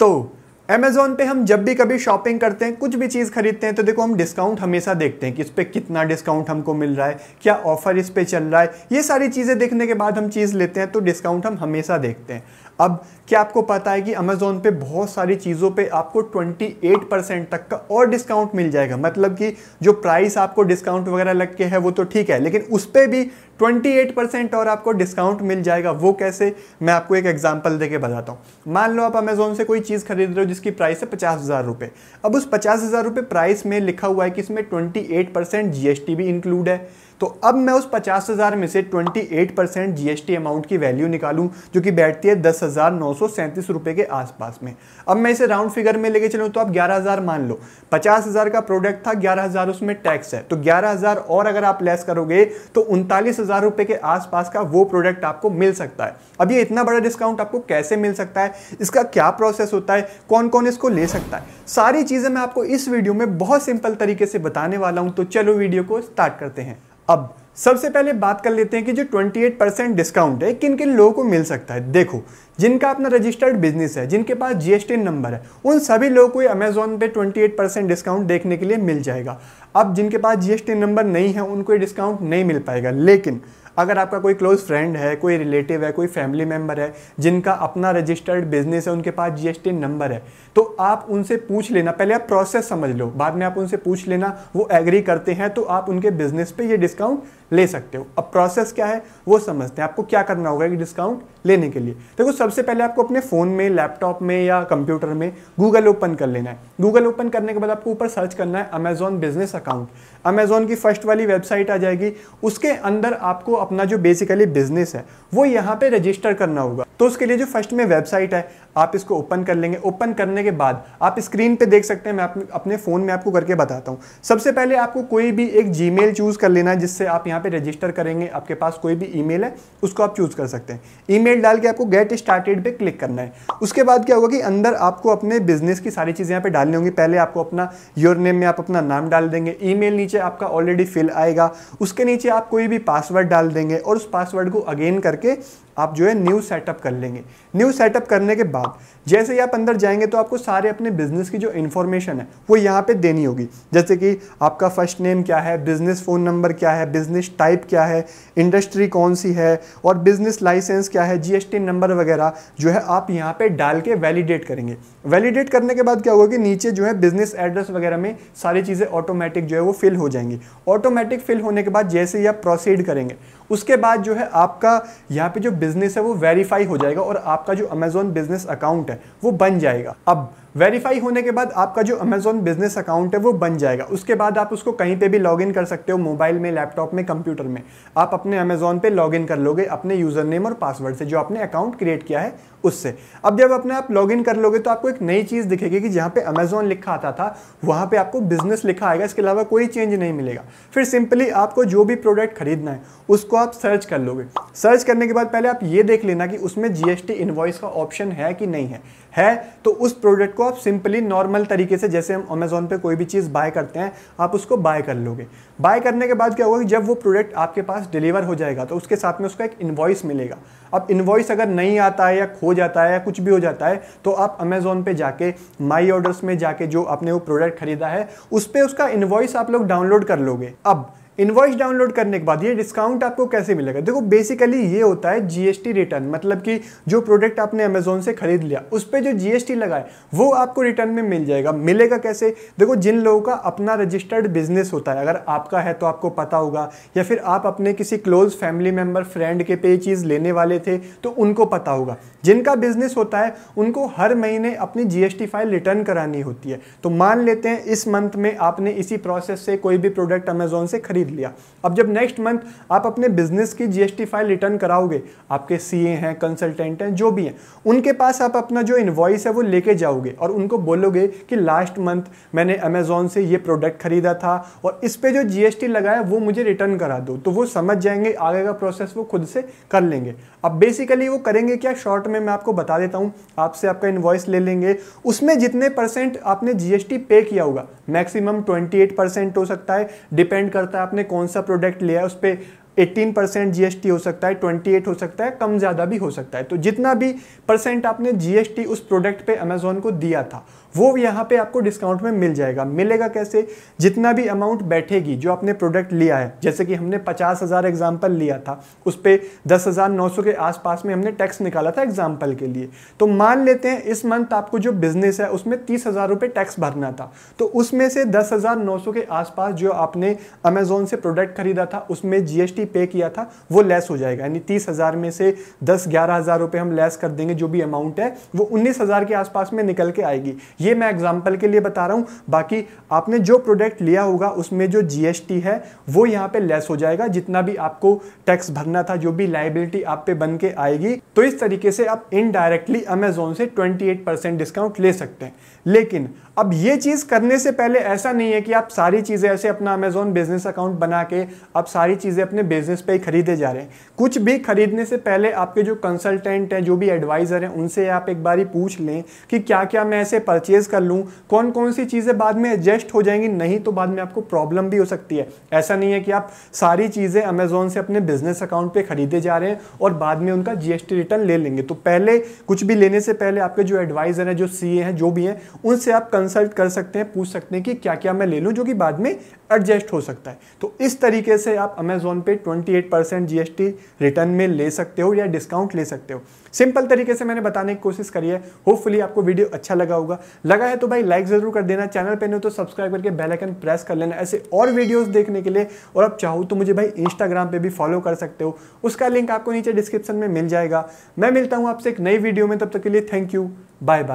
तो अमेज़ोन पे हम जब भी कभी शॉपिंग करते हैं कुछ भी चीज़ खरीदते हैं तो देखो हम डिस्काउंट हमेशा देखते हैं कि इस पर कितना डिस्काउंट हमको मिल रहा है क्या ऑफ़र इस पर चल रहा है ये सारी चीज़ें देखने के बाद हम चीज़ लेते हैं तो डिस्काउंट हम हमेशा देखते हैं अब क्या आपको पता है कि अमेज़ोन पे बहुत सारी चीज़ों पे आपको 28 परसेंट तक का और डिस्काउंट मिल जाएगा मतलब कि जो प्राइस आपको डिस्काउंट वगैरह लग के है वो तो ठीक है लेकिन उस पर भी 28 परसेंट और आपको डिस्काउंट मिल जाएगा वो कैसे मैं आपको एक एग्जाम्पल दे के बताता हूँ मान लो आप अमेजोन से कोई चीज़ खरीद रहे हो जिसकी प्राइस है पचास हज़ार रुपये अब उस पचास हज़ार रुपये प्राइस में लिखा हुआ है कि इसमें ट्वेंटी एट परसेंट जी भी इंक्लूड है तो अब मैं उस पचास हज़ार में से 28 परसेंट जी अमाउंट की वैल्यू निकालूं जो कि बैठती है दस हज़ार नौ सौ सैंतीस रुपये के आसपास में अब मैं इसे राउंड फिगर में लेके चलूँ तो आप ग्यारह हज़ार मान लो पचास हज़ार का प्रोडक्ट था ग्यारह हज़ार उसमें टैक्स है तो ग्यारह हज़ार और अगर आप लेस करोगे तो उनतालीस हज़ार रुपए के आसपास का वो प्रोडक्ट आपको मिल सकता है अब ये इतना बड़ा डिस्काउंट आपको कैसे मिल सकता है इसका क्या प्रोसेस होता है कौन कौन इसको ले सकता है सारी चीज़ें मैं आपको इस वीडियो में बहुत सिंपल तरीके से बताने वाला हूँ तो चलो वीडियो को स्टार्ट करते हैं अब सबसे पहले बात कर लेते हैं कि जो 28 परसेंट डिस्काउंट है किन किन लोगों को मिल सकता है देखो जिनका अपना रजिस्टर्ड बिजनेस है जिनके पास जीएसटी नंबर है उन सभी लोगों को अमेजोन पे 28 परसेंट डिस्काउंट देखने के लिए मिल जाएगा अब जिनके पास जीएसटी नंबर नहीं है उनको ये डिस्काउंट नहीं मिल पाएगा लेकिन अगर आपका कोई क्लोज़ फ्रेंड है कोई रिलेटिव है कोई फैमिली मेम्बर है जिनका अपना रजिस्टर्ड बिजनेस है उनके पास जीएसटी नंबर है तो आप उनसे पूछ लेना पहले आप प्रोसेस समझ लो बाद में आप उनसे पूछ लेना वो एग्री करते हैं तो आप उनके बिजनेस पर ये डिस्काउंट ले सकते हो अब प्रोसेस क्या है वो समझते हैं आपको क्या करना होगा कि डिस्काउंट लेने के लिए देखो सबसे पहले आपको अपने फ़ोन में लैपटॉप में या कंप्यूटर में गूगल ओपन कर लेना है गूगल ओपन करने के बाद आपको ऊपर सर्च करना है अमेजॉन बिजनेस अकाउंट अमेजोन की फर्स्ट वाली वेबसाइट आ जाएगी उसके अंदर आपको अपना जो बेसिकली बिजनेस है वो यहाँ पर रजिस्टर करना होगा तो उसके लिए जो फर्स्ट में वेबसाइट है आप इसको ओपन कर लेंगे ओपन करने के बाद आप स्क्रीन पे देख सकते हैं मैं अपने फ़ोन में आपको करके बताता हूँ सबसे पहले आपको कोई भी एक जीमेल चूज़ कर लेना है जिससे आप यहाँ यहाँ पे रजिस्टर करेंगे आपके पास कोई भी ईमेल है उसको आप चूज़ कर सकते हैं ईमेल डाल के आपको गेट स्टार्टेड पे क्लिक करना है उसके बाद क्या होगा कि अंदर आपको अपने बिजनेस की सारी चीज़ें यहाँ पे डालनी होंगी पहले आपको अपना योर नेम में आप अपना नाम डाल देंगे ई नीचे आपका ऑलरेडी फिल आएगा उसके नीचे आप कोई भी पासवर्ड डाल देंगे और उस पासवर्ड को अगेन करके आप जो है न्यू सेटअप कर लेंगे न्यू सेटअप करने के बाद जैसे ही आप अंदर जाएंगे तो आपको सारे अपने बिजनेस की जो इन्फॉर्मेशन है वो यहाँ पे देनी होगी जैसे कि आपका फर्स्ट नेम क्या है बिजनेस फ़ोन नंबर क्या है बिजनेस टाइप क्या है इंडस्ट्री कौन सी है और बिजनेस लाइसेंस क्या है जीएसटी नंबर वगैरह जो है आप यहाँ पे डाल के वैलिडेट करेंगे वैलिडेट करने के बाद क्या होगा कि नीचे जो है बिजनेस एड्रेस वगैरह में सारी चीज़ें ऑटोमेटिक जो है वो फिल हो जाएंगी ऑटोमेटिक फिल होने के बाद जैसे ही आप प्रोसीड करेंगे उसके बाद जो है आपका यहाँ पे जो बिजनेस है वो वेरीफाई हो जाएगा और आपका जो अमेजोन बिजनेस अकाउंट है वो बन जाएगा अब वेरीफाई होने के बाद आपका जो अमेजोन बिजनेस अकाउंट है वो बन जाएगा उसके बाद आप उसको कहीं पे भी लॉगिन कर सकते हो मोबाइल में लैपटॉप में कंप्यूटर में आप अपने अमेजोन पे लॉगिन कर लोगे अपने यूज़र नेम और पासवर्ड से जो आपने अकाउंट क्रिएट किया है उससे अब जब अपने आप लॉगिन कर लोगे तो आपको एक नई चीज़ दिखेगी कि जहाँ पे अमेजोन लिखा आता था वहाँ पे आपको बिजनेस लिखा आएगा इसके अलावा कोई चेंज नहीं मिलेगा फिर सिंपली आपको जो भी प्रोडक्ट खरीदना है उसको आप सर्च कर लोगे सर्च करने के बाद पहले आप ये देख लेना कि उसमें जीएसटी इन्वॉइस का ऑप्शन है कि नहीं है है तो उस प्रोडक्ट को आप सिंपली नॉर्मल तरीके से जैसे हम अमेजोन पे कोई भी चीज़ बाय करते हैं आप उसको बाय कर लोगे बाय करने के बाद क्या होगा कि जब वो प्रोडक्ट आपके पास डिलीवर हो जाएगा तो उसके साथ में उसका एक इन्वॉइस मिलेगा अब इन्वॉइस अगर नहीं आता है या खो जाता है या कुछ भी हो जाता है तो आप अमेजोन पे जाके माई ऑर्डर्स में जाके जो आपने वो प्रोडक्ट खरीदा है उस पर उसका इन्वॉइस आप लोग डाउनलोड कर लोगे अब इन्वॉइस डाउनलोड करने के बाद ये डिस्काउंट आपको कैसे मिलेगा देखो बेसिकली ये होता है जीएसटी रिटर्न मतलब कि जो प्रोडक्ट आपने अमेजोन से खरीद लिया उस पर जो जीएसटी लगा है वो आपको रिटर्न में मिल जाएगा मिलेगा कैसे देखो जिन लोगों का अपना रजिस्टर्ड बिजनेस होता है अगर आपका है तो आपको पता होगा या फिर आप अपने किसी क्लोज फैमिली मेंबर फ्रेंड के पे चीज़ लेने वाले थे तो उनको पता होगा जिनका बिजनेस होता है उनको हर महीने अपनी जीएसटी फाइल रिटर्न करानी होती है तो मान लेते हैं इस मंथ में आपने इसी प्रोसेस से कोई भी प्रोडक्ट अमेजोन से खरीद खरीद लिया अब जब नेक्स्ट मंथ आप अपने बिजनेस की जीएसटी फाइल रिटर्न कराओगे आपके सीए हैं कंसल्टेंट हैं जो भी हैं उनके पास आप अपना जो इन्वॉइस है वो लेके जाओगे और उनको बोलोगे कि लास्ट मंथ मैंने अमेजोन से ये प्रोडक्ट खरीदा था और इस पर जो जीएसटी लगाया वो मुझे रिटर्न करा दो तो वो समझ जाएंगे आगे का प्रोसेस वो खुद से कर लेंगे अब बेसिकली वो करेंगे क्या शॉर्ट में मैं आपको बता देता हूँ आपसे आपका इन्वॉइस ले लेंगे उसमें जितने परसेंट आपने जीएसटी पे किया होगा मैक्सिमम 28 परसेंट हो सकता है डिपेंड करता है आपने आपने कौन सा प्रोडक्ट लिया है उस पर एट्टीन परसेंट जी हो सकता है ट्वेंटी एट हो सकता है कम ज़्यादा भी हो सकता है तो जितना भी परसेंट आपने जी उस प्रोडक्ट पे अमेजोन को दिया था वो भी यहाँ पे आपको डिस्काउंट में मिल जाएगा मिलेगा कैसे जितना भी अमाउंट बैठेगी जो आपने प्रोडक्ट लिया है जैसे कि हमने पचास हज़ार एग्जाम्पल लिया था उस पर दस हज़ार नौ सौ के आसपास में हमने टैक्स निकाला था एग्जाम्पल के लिए तो मान लेते हैं इस मंथ आपको जो बिजनेस है उसमें तीस हज़ार रुपये टैक्स भरना था तो उसमें से दस हज़ार नौ सौ के आसपास जो आपने अमेजोन से प्रोडक्ट खरीदा था उसमें जीएसटी पे किया था वो लेस हो जाएगा यानी तीस हज़ार में से दस ग्यारह हज़ार रुपये हम लेस कर देंगे जो भी अमाउंट है वो उन्नीस हज़ार के आसपास में निकल के आएगी ये मैं एग्जाम्पल के लिए बता रहा हूँ बाकी आपने जो प्रोडक्ट लिया होगा उसमें जो जीएसटी है वो यहाँ पे लेस हो जाएगा जितना भी आपको टैक्स भरना था जो भी लाइबिलिटी आप पे बन के आएगी तो इस तरीके से आप इनडायरेक्टली अमेजोन से 28% डिस्काउंट ले सकते हैं लेकिन अब ये चीज़ करने से पहले ऐसा नहीं है कि आप सारी चीज़ें ऐसे अपना अमेजोन बिजनेस अकाउंट बना के आप सारी चीज़ें अपने बिजनेस पे ही खरीदे जा रहे हैं कुछ भी खरीदने से पहले आपके जो कंसल्टेंट हैं जो भी एडवाइज़र हैं उनसे आप एक बार पूछ लें कि क्या क्या मैं ऐसे परचेज चेंजेस कर लूँ कौन कौन सी चीज़ें बाद में एडजस्ट हो जाएंगी नहीं तो बाद में आपको प्रॉब्लम भी हो सकती है ऐसा नहीं है कि आप सारी चीज़ें अमेजोन से अपने बिजनेस अकाउंट पर खरीदे जा रहे हैं और बाद में उनका जी रिटर्न ले लेंगे तो पहले कुछ भी लेने से पहले आपके जो एडवाइज़र हैं जो सी हैं जो भी हैं उनसे आप कंसल्ट कर सकते हैं पूछ सकते हैं कि क्या क्या मैं ले लूँ जो कि बाद में एडजस्ट हो सकता है तो इस तरीके से आप अमेजोन पे 28 परसेंट जीएसटी रिटर्न में ले सकते हो या डिस्काउंट ले सकते हो सिंपल तरीके से मैंने बताने की कोशिश करी है होपफुली आपको वीडियो अच्छा लगा होगा लगा है तो भाई लाइक ज़रूर कर देना चैनल पर नहीं तो सब्सक्राइब करके बेलाइकन प्रेस कर लेना ऐसे और वीडियोस देखने के लिए और आप चाहो तो मुझे भाई इंस्टाग्राम पर भी फॉलो कर सकते हो उसका लिंक आपको नीचे डिस्क्रिप्शन में मिल जाएगा मैं मिलता हूँ आपसे एक नई वीडियो में तब तक के लिए थैंक यू बाय बाय